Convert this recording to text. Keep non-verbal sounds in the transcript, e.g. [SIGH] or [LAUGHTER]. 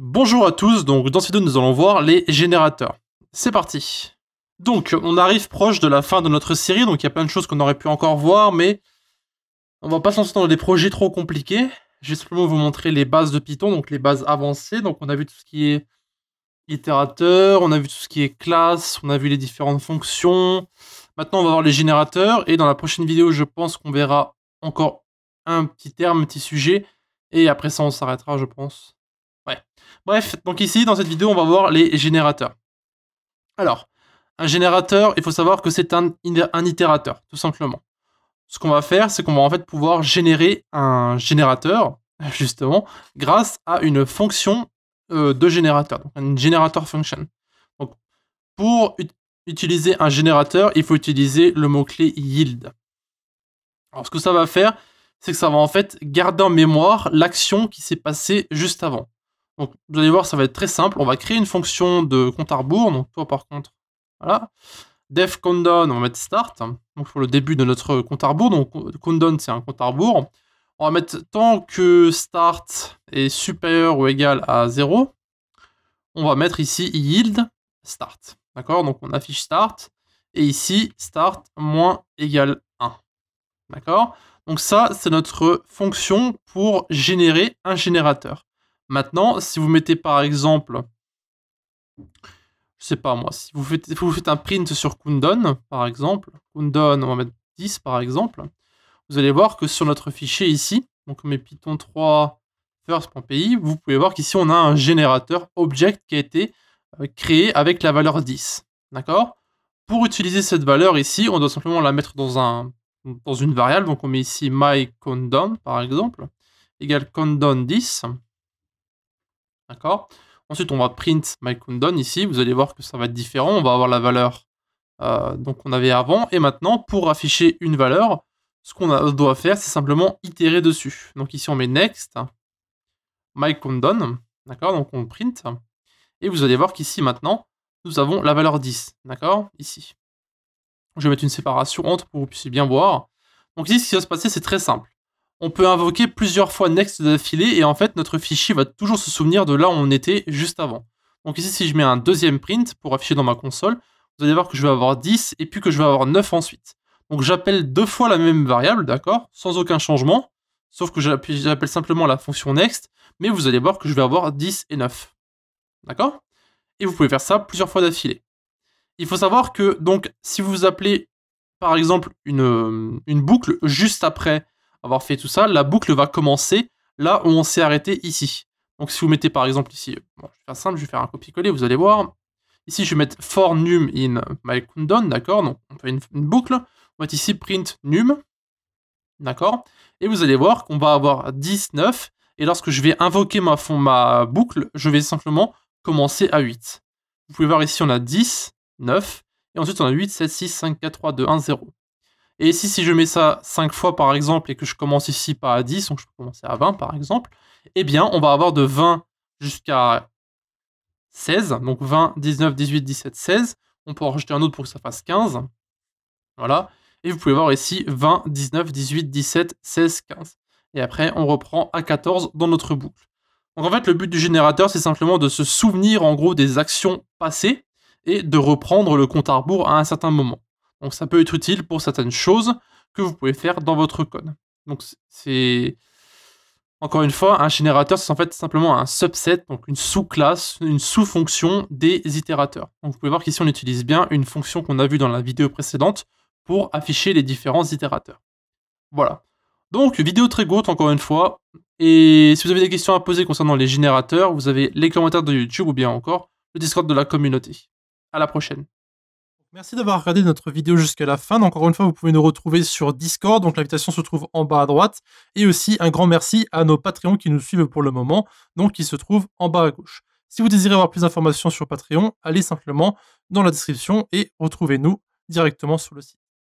Bonjour à tous, donc dans cette vidéo nous allons voir les générateurs. C'est parti Donc on arrive proche de la fin de notre série, donc il y a plein de choses qu'on aurait pu encore voir, mais on va pas s'en dans des projets trop compliqués. Je vais simplement vous montrer les bases de Python, donc les bases avancées. Donc on a vu tout ce qui est itérateur, on a vu tout ce qui est classe, on a vu les différentes fonctions. Maintenant on va voir les générateurs, et dans la prochaine vidéo je pense qu'on verra encore un petit terme, un petit sujet, et après ça on s'arrêtera je pense. Bref, donc ici, dans cette vidéo, on va voir les générateurs. Alors, un générateur, il faut savoir que c'est un, itérateur, tout simplement. Ce qu'on va faire, c'est qu'on va en fait pouvoir générer un générateur, [LAUGHS] justement, grâce à une fonction euh, de générateur, donc une générateur function. pour utiliser un générateur, il faut utiliser le mot-clé yield. Alors, ce que ça va faire, c'est que ça va en fait garder en mémoire l'action qui s'est passée juste avant. Donc vous allez voir, ça va être très simple. On va créer une fonction de compte à rebours. Donc toi par contre, voilà. Def countdown, on va mettre start. Donc pour le début de notre compte à rebours. Donc condone, c'est un compte à On va mettre tant que start est supérieur ou égal à 0. On va mettre ici yield start. D'accord Donc on affiche start. Et ici, start moins égal 1. D'accord Donc ça, c'est notre fonction pour générer un générateur. Maintenant, si vous mettez par exemple, je sais pas moi, si vous faites, un print sur condon par exemple, condon on va mettre 10 par exemple, vous allez voir que sur notre fichier ici, donc on met Python 3 first.py, vous pouvez voir qu'ici on a un générateur object qui a été euh, créé avec la valeur 10. D'accord Pour utiliser cette valeur ici, on doit simplement la mettre dans, un, dans une variable. Donc on met ici my condon par exemple, égale condon 10. D'accord Ensuite, on va print myCondon ici. Vous allez voir que ça va être différent. On va avoir la valeur euh, donc qu'on avait avant. Et maintenant, pour afficher une valeur, ce qu'on doit faire, c'est simplement itérer dessus. Donc ici, on met next, myCondon, D'accord Donc on print. Et vous allez voir qu'ici, maintenant, nous avons la valeur 10. D'accord Ici. Je vais mettre une séparation entre pour que vous puissiez bien voir. Donc ici, ce qui va se passer, c'est très simple on peut invoquer plusieurs fois next d'affilée et en fait notre fichier va toujours se souvenir de là où on était juste avant. Donc ici si je mets un deuxième print pour afficher dans ma console, vous allez voir que je vais avoir 10 et puis que je vais avoir 9 ensuite. Donc j'appelle deux fois la même variable, d'accord, sans aucun changement, sauf que j'appelle simplement la fonction next, mais vous allez voir que je vais avoir 10 et 9. D'accord Et vous pouvez faire ça plusieurs fois d'affilée. Il faut savoir que donc si vous appelez par exemple une, euh, une boucle juste après avoir fait tout ça, la boucle va commencer là où on s'est arrêté ici. Donc si vous mettez par exemple ici, je vais faire simple, je vais faire un copier-coller, vous allez voir. Ici, je vais mettre for num in my countdown, d'accord Donc on fait une, une, boucle. On va mettre ici print num, d'accord Et vous allez voir qu'on va avoir 10, 9, Et lorsque je vais invoquer ma, ma boucle, je vais simplement commencer à 8. Vous pouvez voir ici, on a 10, 9, et ensuite on a 8, 7, 6, 5, 4, 3, 2, 1, 0. Et ici, si je mets ça 5 fois par exemple et que je commence ici par 10, donc je peux commencer à 20 par exemple, eh bien on va avoir de 20 jusqu'à 16, donc 20, 19, 18, 17, 16. On peut en rajouter un autre pour que ça fasse 15. Voilà. Et vous pouvez voir ici 20, 19, 18, 17, 16, 15. Et après, on reprend à 14 dans notre boucle. Donc en fait, le but du générateur, c'est simplement de se souvenir en gros des actions passées et de reprendre le compte à rebours à un certain moment. Donc ça peut être utile pour certaines choses que vous pouvez faire dans votre code. Donc c'est encore une fois un générateur, c'est en fait simplement un subset, donc une sous-classe, une sous-fonction des itérateurs. Donc vous pouvez voir qu'ici on utilise bien une fonction qu'on a vue dans la vidéo précédente pour afficher les différents itérateurs. Voilà. Donc vidéo très courte encore une fois. Et si vous avez des questions à poser concernant les générateurs, vous avez les commentaires de YouTube ou bien encore le Discord de la communauté. À la prochaine. Merci d'avoir regardé notre vidéo jusqu'à la fin. encore une fois, vous pouvez nous retrouver sur Discord. Donc, l'invitation se trouve en bas à droite. Et aussi, un grand merci à nos Patreons qui nous suivent pour le moment. Donc, qui se trouvent en bas à gauche. Si vous désirez avoir plus d'informations sur Patreon, allez simplement dans la description et retrouvez-nous directement sur le site.